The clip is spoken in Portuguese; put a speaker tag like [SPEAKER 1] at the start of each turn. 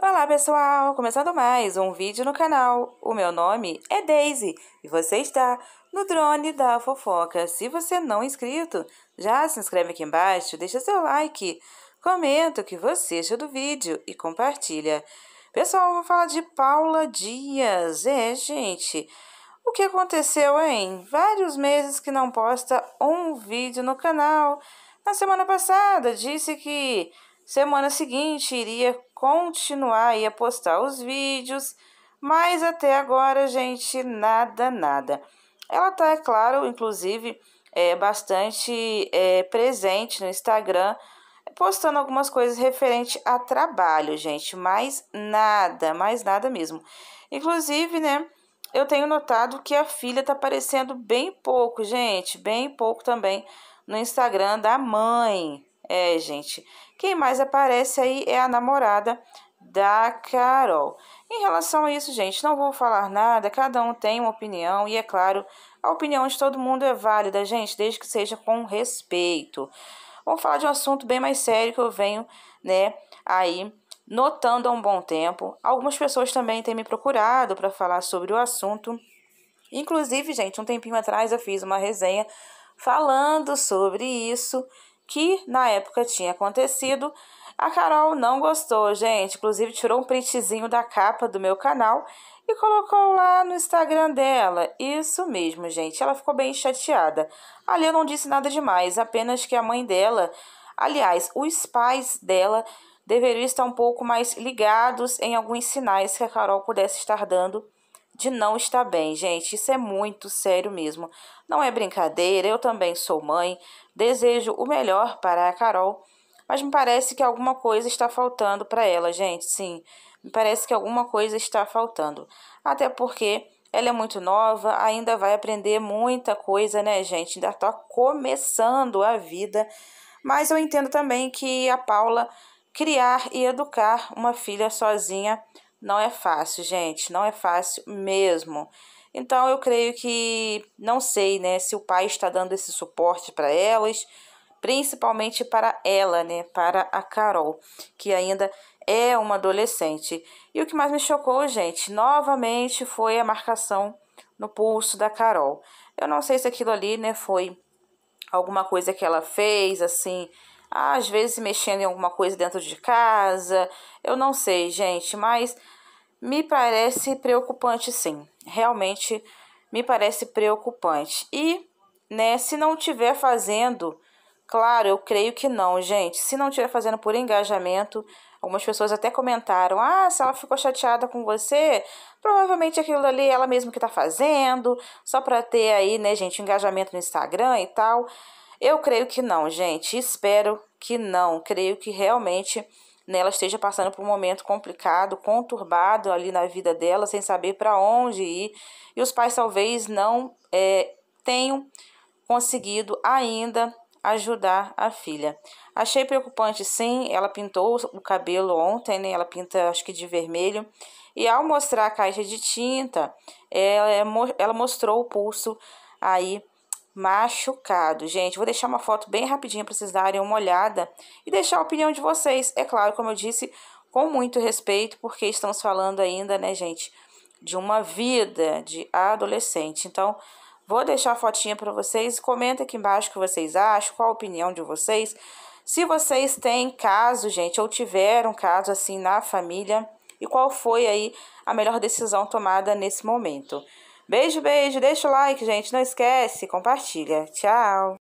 [SPEAKER 1] Olá pessoal, começando mais um vídeo no canal. O meu nome é Daisy e você está no Drone da Fofoca. Se você não é inscrito, já se inscreve aqui embaixo, deixa seu like, comenta o que você achou do vídeo e compartilha. Pessoal, vou falar de Paula Dias. É, gente, o que aconteceu, hein? Vários meses que não posta um vídeo no canal. Na semana passada disse que semana seguinte iria continuar e a postar os vídeos, mas até agora, gente, nada, nada. Ela tá, é claro, inclusive, é, bastante é, presente no Instagram, postando algumas coisas referente a trabalho, gente, mas nada, mais nada mesmo. Inclusive, né, eu tenho notado que a filha tá aparecendo bem pouco, gente, bem pouco também no Instagram da mãe. É, gente. Quem mais aparece aí é a namorada da Carol. Em relação a isso, gente, não vou falar nada, cada um tem uma opinião e é claro, a opinião de todo mundo é válida, gente, desde que seja com respeito. Vamos falar de um assunto bem mais sério que eu venho, né, aí notando há um bom tempo. Algumas pessoas também têm me procurado para falar sobre o assunto. Inclusive, gente, um tempinho atrás eu fiz uma resenha falando sobre isso que na época tinha acontecido. A Carol não gostou, gente. Inclusive, tirou um printzinho da capa do meu canal e colocou lá no Instagram dela. Isso mesmo, gente. Ela ficou bem chateada. Ali eu não disse nada demais, apenas que a mãe dela, aliás, os pais dela, deveriam estar um pouco mais ligados em alguns sinais que a Carol pudesse estar dando de não estar bem, gente. Isso é muito sério mesmo. Não é brincadeira, eu também sou mãe, desejo o melhor para a Carol, mas me parece que alguma coisa está faltando para ela, gente. Sim, me parece que alguma coisa está faltando. Até porque ela é muito nova, ainda vai aprender muita coisa, né, gente? Ainda está começando a vida. Mas eu entendo também que a Paula criar e educar uma filha sozinha não é fácil, gente, não é fácil mesmo. Então eu creio que não sei, né, se o pai está dando esse suporte para elas, principalmente para ela, né, para a Carol, que ainda é uma adolescente. E o que mais me chocou, gente, novamente foi a marcação no pulso da Carol. Eu não sei se aquilo ali, né, foi alguma coisa que ela fez, assim, às vezes mexendo em alguma coisa dentro de casa. Eu não sei, gente, mas me parece preocupante sim. Realmente me parece preocupante. E, né, se não tiver fazendo, claro, eu creio que não, gente. Se não tiver fazendo por engajamento, algumas pessoas até comentaram: "Ah, se ela ficou chateada com você, provavelmente aquilo ali é ela mesma que tá fazendo, só para ter aí, né, gente, engajamento no Instagram e tal". Eu creio que não, gente. Espero que não. Creio que realmente ela esteja passando por um momento complicado, conturbado ali na vida dela, sem saber para onde ir. E os pais talvez não é, tenham conseguido ainda ajudar a filha. Achei preocupante, sim. Ela pintou o cabelo ontem, né? Ela pinta, acho que de vermelho. E ao mostrar a caixa de tinta, ela, é ela mostrou o pulso aí machucado. Gente, vou deixar uma foto bem rapidinha para vocês darem uma olhada e deixar a opinião de vocês. É claro, como eu disse, com muito respeito, porque estamos falando ainda, né, gente, de uma vida de adolescente. Então, vou deixar a fotinha para vocês. Comenta aqui embaixo o que vocês acham, qual a opinião de vocês. Se vocês têm caso, gente, ou tiveram caso assim na família, e qual foi aí a melhor decisão tomada nesse momento. Beijo, beijo. Deixa o like, gente. Não esquece. Compartilha. Tchau.